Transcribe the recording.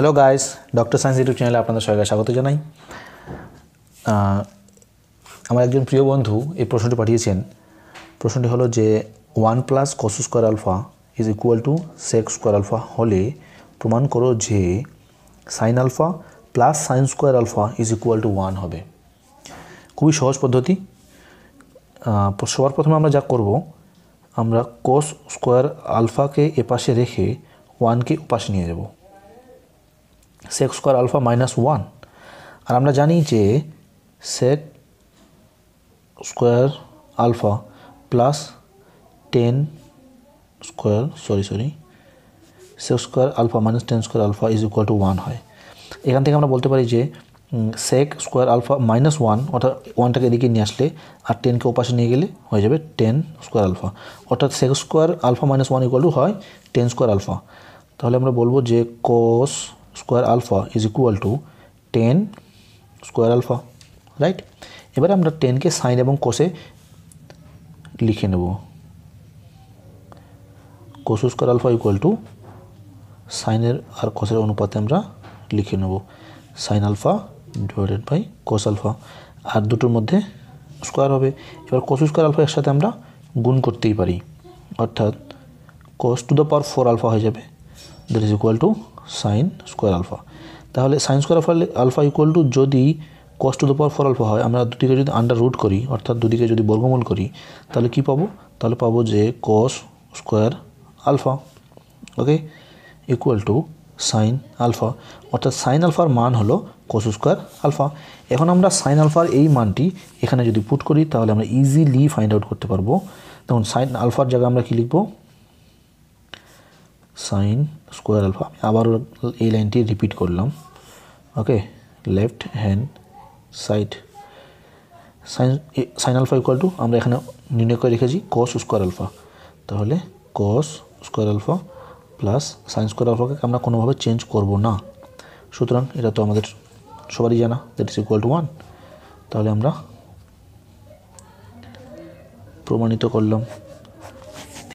hello guys doctor science YouTube চ্যানেলে আপনাদের সবাইকে স্বাগত জানাই আমার একজন প্রিয় বন্ধু এই প্রশ্নটি পাঠিয়েছেন প্রশ্নটি হলো যে one plus cos square alpha is equal to sec square alpha হলে প্রমাণ করো যে sine alpha plus sine square alpha is equal to one হবে খুবই সহজ পদ্ধতি সবার প্রথমে আমরা যা করব আমরা কোস স্কোয়ার আলফাকে এপাশে রেখে ওয়ানকে ওপাশে নিয়ে যাবো sec square alpha minus one আর আমরা জানি যে sec square alpha plus tan square sorry sorry sec square alpha minus tan square alpha is equal to one হয় এখান থেকে আমরা বলতে পারি যে sec square alpha minus one অর্থাৎ ওয়ানটাকে এদিকে নিয়ে আসলে আর টেনকে ওপাশে নিয়ে গেলে হয়ে যাবে টেন স্কোয়ার আলফা অর্থাৎ sec square alpha minus one equal to হয় টেন স্কোয়ার আলফা তাহলে আমরা বলবো যে cos square alpha is equal to tan square alpha right এবারে আমরা টেনকে সাইন এবং কোষে লিখে নেব কোষ স্কোয়ার আলফা ইকুয়াল টু সাইনের আর কোষের অনুপাতে আমরা লিখে নেব sine alpha divided by cos alpha আর দুটোর মধ্যে স্কোয়ার হবে এবার কোষ স্কোয়ার আলফা একসাথে আমরা গুণ করতেই পারি অর্থাৎ cos to the power four alpha হয়ে যাবে that is equal to sine square alpha তাহলে sine square alpha alpha equal to যদি cos to power four alpha হয় আমরা দুদিকে যদি আন্ডার রুট করি অর্থাৎ দুদিকে যদি বর্গমূল করি তাহলে কি পাবো তাহলে পাবো যে cos square alpha okay equal to sine alpha অর্থাৎ সাইন আলফার মান হলো কস স্কোয়ার আলফা এখন আমরা সাইন আলফার এই মানটি এখানে যদি পুট করি তাহলে আমরা ইজিলি ফাইন্ড আউট করতে পারবো তখন সাইন আলফার জায়গায় আমরা কী লিখবো সাইন স্কোয়ার আলফা আমি আবারও এই লাইনটি রিপিট করলাম okay left hand side sine sine alpha equal to আমরা এখানে নির্ণয় করে রেখেছি কস স্কোয়ার আলফা তাহলে cos square alpha plus sine square আলফাকে আমরা কোনোভাবে চেঞ্জ করব না সুতরাং এটা তো আমাদের সবারই জানা that is equal to one তাহলে আমরা প্রমাণিত করলাম